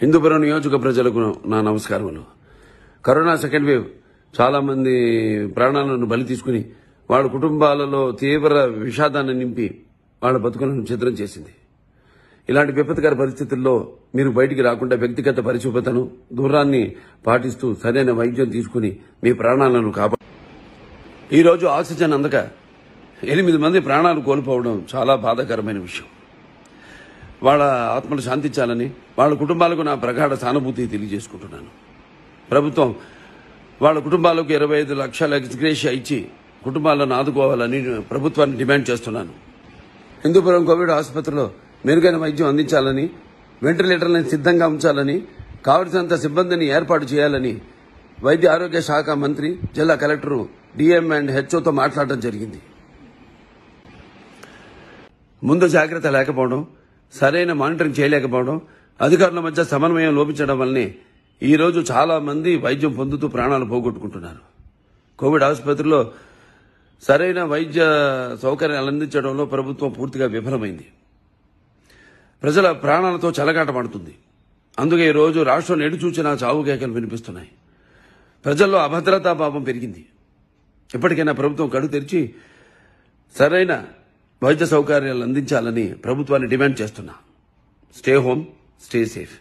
హిందూపురం నియోజక ప్రజలకు నా నమస్కారములు కరోనా సెకండ్ వేవ్ చాలా మంది ప్రాణాలను బలి తీసుకుని వాళ్ళ కుటుంబాలలో తీవ్ర విషాదాన్ని నింపి వాళ్ళ బతుకులను చిత్రం చేసింది ఇలాంటి విపత్కర పరిస్థితుల్లో మీరు బయటికి రాకుండా వ్యక్తిగత పరిశుభ్రతను దూరాన్ని పాటిస్తూ సరైన వైద్యం తీసుకుని మీ ప్రాణాలను కాపా ఈరోజు ఆక్సిజన్ అందక ఎనిమిది మంది ప్రాణాలు కోల్పోవడం చాలా బాధాకరమైన విషయం వాళ్ళ ఆత్మలు శాంతించాలని వాళ్ళ కుటుంబాలకు నా ప్రగాఢ సానుభూతి తెలియజేసుకుంటున్నాను ప్రభుత్వం వాళ్ళ కుటుంబాలకు ఇరవై ఐదు లక్షల ఎక్స్గ్రేషియా ఇచ్చి కుటుంబాలను ఆదుకోవాలని ప్రభుత్వాన్ని డిమాండ్ చేస్తున్నాను హిందూపురం కోవిడ్ ఆసుపత్రిలో మెరుగైన వైద్యం అందించాలని వెంటిలేటర్లను సిద్ధంగా ఉంచాలని కావలసినంత సిబ్బందిని ఏర్పాటు చేయాలని వైద్య ఆరోగ్య శాఖ మంత్రి జిల్లా కలెక్టర్ డిఎం అండ్ హెచ్ఓతో మాట్లాడడం జరిగింది ముందు జాగ్రత్త లేకపోవడం సరైన మానిటరింగ్ చేయలేకపోవడం అధికారుల మధ్య సమన్వయం లోపించడం వల్లనే ఈరోజు చాలా మంది వైద్యం పొందుతూ ప్రాణాలు పోగొట్టుకుంటున్నారు కోవిడ్ ఆసుపత్రిలో సరైన వైద్య సౌకర్యాలు అందించడంలో ప్రభుత్వం పూర్తిగా విఫలమైంది ప్రజల ప్రాణాలతో పడుతుంది అందుకే ఈరోజు రాష్ట్రం ఎడు చూచిన చావు కేకలు వినిపిస్తున్నాయి ప్రజల్లో అభద్రతా భావం పెరిగింది ఎప్పటికైనా ప్రభుత్వం కడు తెరిచి సరైన వైద్య సౌకర్యాలు అందించాలని ప్రభుత్వాన్ని డిమాండ్ చేస్తున్నా స్టే హోమ్ స్టే సేఫ్